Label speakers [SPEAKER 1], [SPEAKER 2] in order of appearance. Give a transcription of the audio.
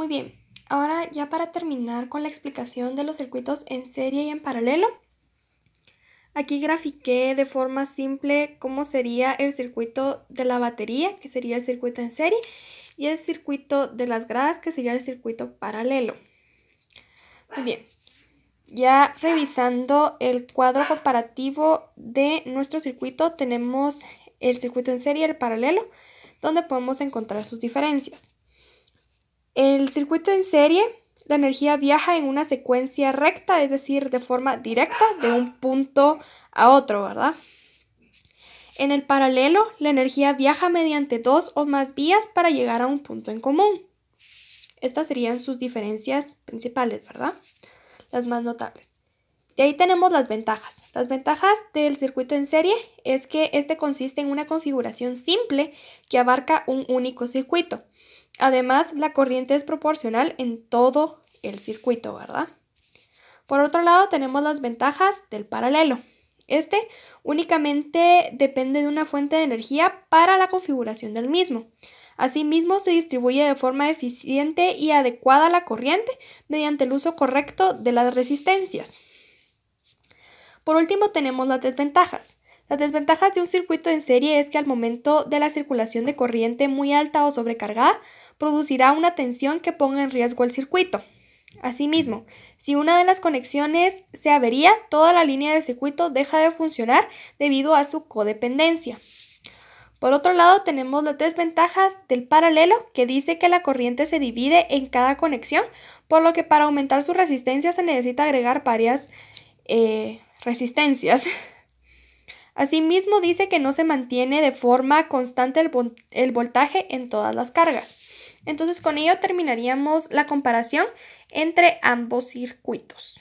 [SPEAKER 1] Muy bien, ahora ya para terminar con la explicación de los circuitos en serie y en paralelo, Aquí grafiqué de forma simple cómo sería el circuito de la batería, que sería el circuito en serie, y el circuito de las gradas, que sería el circuito paralelo. Muy bien, ya revisando el cuadro comparativo de nuestro circuito, tenemos el circuito en serie y el paralelo, donde podemos encontrar sus diferencias. El circuito en serie, la energía viaja en una secuencia recta, es decir, de forma directa de un punto a otro, ¿verdad? En el paralelo, la energía viaja mediante dos o más vías para llegar a un punto en común. Estas serían sus diferencias principales, ¿verdad? Las más notables. Y ahí tenemos las ventajas. Las ventajas del circuito en serie es que este consiste en una configuración simple que abarca un único circuito. Además, la corriente es proporcional en todo el circuito, ¿verdad? Por otro lado, tenemos las ventajas del paralelo. Este únicamente depende de una fuente de energía para la configuración del mismo. Asimismo, se distribuye de forma eficiente y adecuada la corriente mediante el uso correcto de las resistencias. Por último tenemos las desventajas. Las desventajas de un circuito en serie es que al momento de la circulación de corriente muy alta o sobrecargada, producirá una tensión que ponga en riesgo el circuito. Asimismo, si una de las conexiones se avería, toda la línea del circuito deja de funcionar debido a su codependencia. Por otro lado, tenemos las desventajas del paralelo, que dice que la corriente se divide en cada conexión, por lo que para aumentar su resistencia se necesita agregar varias eh, resistencias. Asimismo dice que no se mantiene de forma constante el, voltaje en todas las cargas. Entonces con ello terminaríamos la comparación entre ambos circuitos.